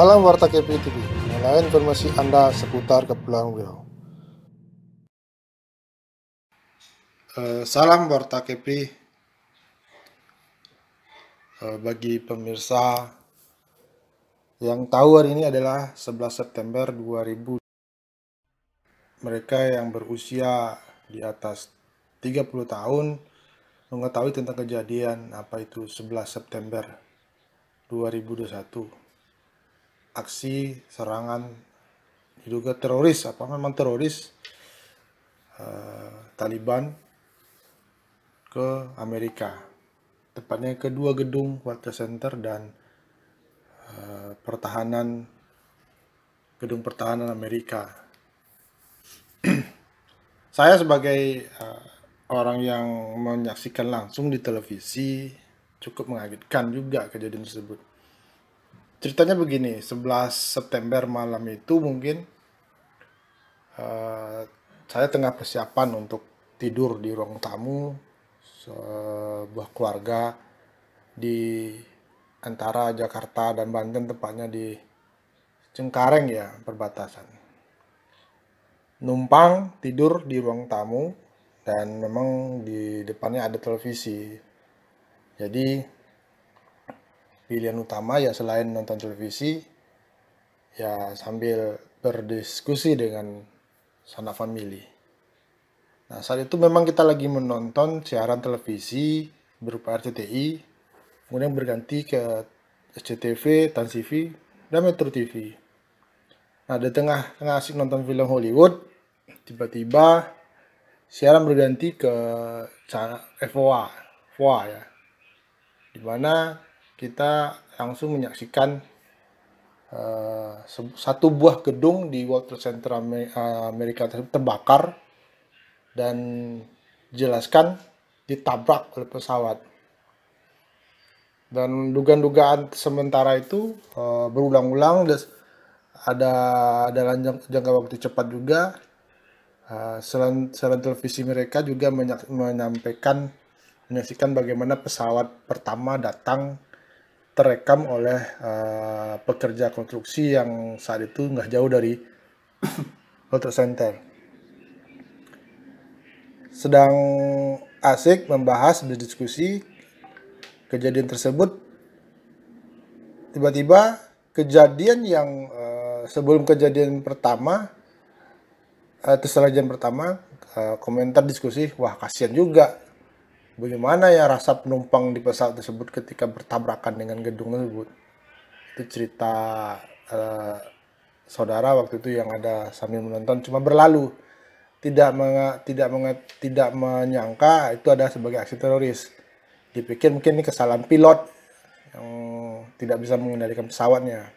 Salam Warta KPI TV, mengenai informasi Anda seputar Kepulauan Riau. Eh, salam Warta KPI eh, bagi pemirsa yang tahu hari ini adalah 11 September 2000. Mereka yang berusia di atas 30 tahun mengetahui tentang kejadian apa itu 11 September 2021 aksi serangan diduga teroris apa memang teroris uh, Taliban ke Amerika tepatnya kedua gedung World Center dan uh, pertahanan gedung pertahanan Amerika saya sebagai uh, orang yang menyaksikan langsung di televisi cukup mengagetkan juga kejadian tersebut ceritanya begini 11 September malam itu mungkin uh, saya tengah persiapan untuk tidur di ruang tamu sebuah keluarga di antara Jakarta dan Banten tepatnya di Cengkareng ya perbatasan numpang tidur di ruang tamu dan memang di depannya ada televisi jadi pilihan utama ya selain nonton televisi ya sambil berdiskusi dengan sanak family. Nah saat itu memang kita lagi menonton siaran televisi berupa RCTI, kemudian berganti ke SCTV, TransTV, dan Metro TV. Nah di tengah-tengah asik nonton film Hollywood, tiba-tiba siaran berganti ke eh, FOA, FOA ya, dimana kita langsung menyaksikan uh, satu buah gedung di World Trade Center eh, Amerika terbakar dan jelaskan ditabrak oleh pesawat. Dan dugaan-dugaan sementara itu uh, berulang-ulang ada dalam jangka waktu cepat juga Uh, selain, selain televisi mereka juga menyampaikan menyaksikan bagaimana pesawat pertama datang terekam oleh uh, pekerja konstruksi yang saat itu nggak jauh dari World Trade Center. Sedang asik membahas berdiskusi kejadian tersebut, tiba-tiba kejadian yang uh, sebelum kejadian pertama, uh, eh, terserah pertama, uh, komentar diskusi, wah kasihan juga bagaimana ya rasa penumpang di pesawat tersebut ketika bertabrakan dengan gedung tersebut itu cerita uh, saudara waktu itu yang ada sambil menonton cuma berlalu tidak menga, tidak menga, tidak menyangka itu ada sebagai aksi teroris dipikir mungkin ini kesalahan pilot yang tidak bisa mengendalikan pesawatnya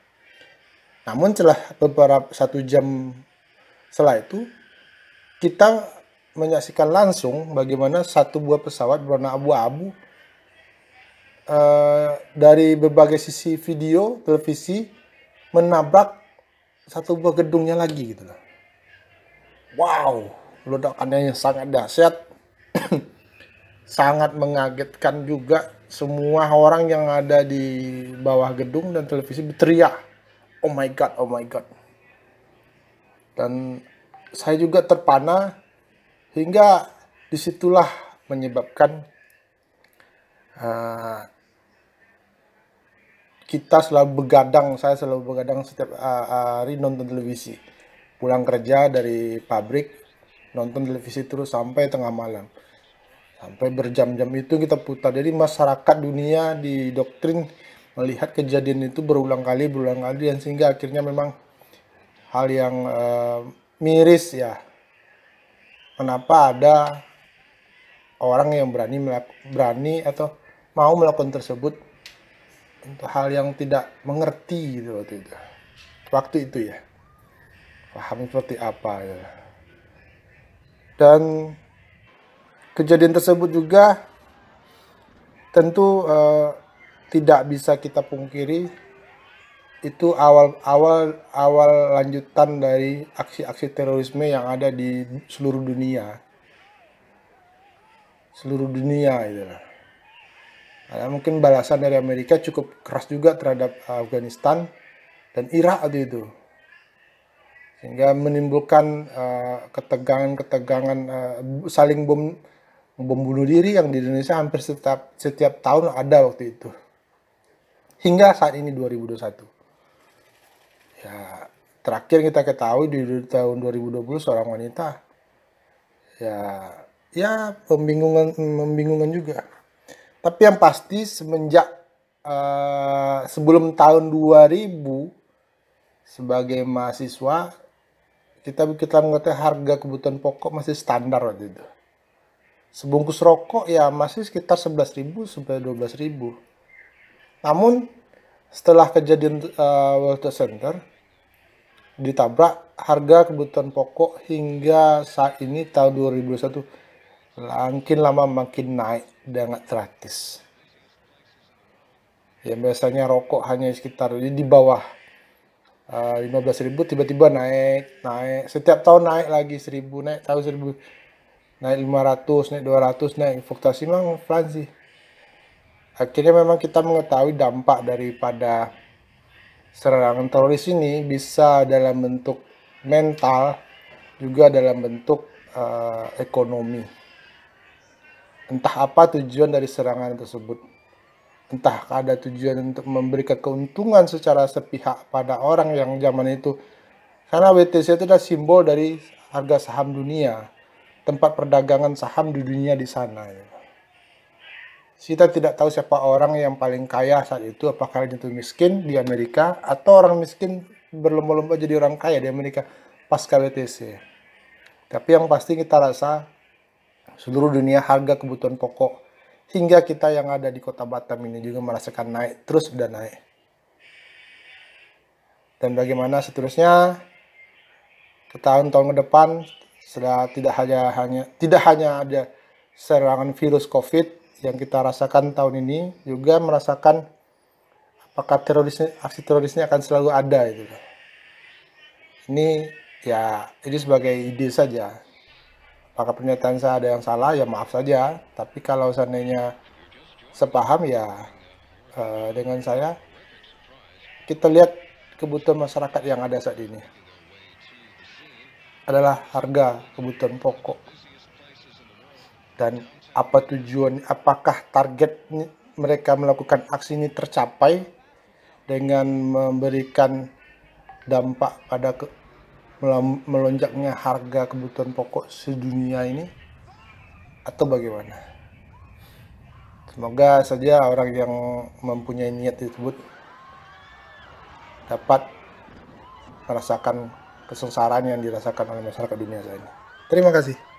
namun setelah beberapa satu jam setelah itu kita menyaksikan langsung bagaimana satu buah pesawat berwarna abu-abu uh, dari berbagai sisi video televisi menabrak satu buah gedungnya lagi gitu loh. Wow, ledakannya sangat dahsyat. sangat mengagetkan juga semua orang yang ada di bawah gedung dan televisi berteriak, "Oh my god, oh my god." Dan saya juga terpana Hingga disitulah menyebabkan uh, kita selalu begadang, saya selalu begadang setiap eh, hari nonton televisi. Pulang kerja dari pabrik, nonton televisi terus sampai tengah malam. Sampai berjam-jam itu kita putar. Jadi masyarakat dunia di doktrin melihat kejadian itu berulang kali, berulang kali, dan sehingga akhirnya memang hal yang uh, miris ya kenapa ada orang yang berani berani atau mau melakukan tersebut untuk hal yang tidak mengerti gitu waktu itu waktu itu ya paham seperti apa ya dan kejadian tersebut juga tentu eh, tidak bisa kita pungkiri itu awal awal awal lanjutan dari aksi-aksi terorisme yang ada di seluruh dunia seluruh dunia gitu Nah, mungkin balasan dari Amerika cukup keras juga terhadap Afghanistan dan Irak waktu itu sehingga menimbulkan eh, ketegangan-ketegangan uh, uh, saling bom bom bunuh diri yang di Indonesia hampir setiap setiap tahun ada waktu itu hingga saat ini 2021 ya terakhir kita ketahui di tahun 2020 seorang wanita ya ya pembingungan membingungkan juga tapi yang pasti semenjak uh, sebelum tahun 2000 sebagai mahasiswa kita kita mengetahui harga kebutuhan pokok masih standar waktu itu sebungkus rokok ya masih sekitar 11.000 sampai 12.000 namun setelah kejadian uh, World Trade Center ditabrak harga kebutuhan pokok hingga saat ini tahun 2021 makin lama makin naik dan nggak teratis. Ya biasanya rokok hanya sekitar di bawah uh, eh, 15.000 tiba-tiba naik, naik setiap tahun naik lagi 1.000, naik tahun 1.000, naik 500, naik 200, naik inflasi memang inflasi. Akhirnya memang kita mengetahui dampak daripada serangan teroris ini bisa dalam bentuk mental juga dalam bentuk uh, ekonomi. Entah apa tujuan dari serangan tersebut. Entah ada tujuan untuk memberikan keuntungan secara sepihak pada orang yang zaman itu. Karena wtc itu adalah simbol dari harga saham dunia, tempat perdagangan saham di dunia di sana. Ya. Kita tidak tahu siapa orang yang paling kaya saat itu, apakah itu miskin di Amerika atau orang miskin berlomba-lomba jadi orang kaya di Amerika pas WTC. Tapi yang pasti kita rasa seluruh dunia harga kebutuhan pokok hingga kita yang ada di kota Batam ini juga merasakan naik terus dan naik. Dan bagaimana seterusnya ke tahun-tahun ke depan sudah tidak hanya hanya tidak hanya ada serangan virus COVID yang kita rasakan tahun ini juga merasakan apakah teroris aksi terorisnya akan selalu ada gitu ini ya ini sebagai ide saja apakah pernyataan saya ada yang salah ya maaf saja tapi kalau seandainya sepaham ya eh, dengan saya kita lihat kebutuhan masyarakat yang ada saat ini adalah harga kebutuhan pokok dan apa tujuan apakah target mereka melakukan aksi ini tercapai dengan memberikan dampak pada ke, melonjaknya harga kebutuhan pokok sedunia ini atau bagaimana semoga saja orang yang mempunyai niat tersebut dapat merasakan kesengsaraan yang dirasakan oleh masyarakat dunia saat ini terima kasih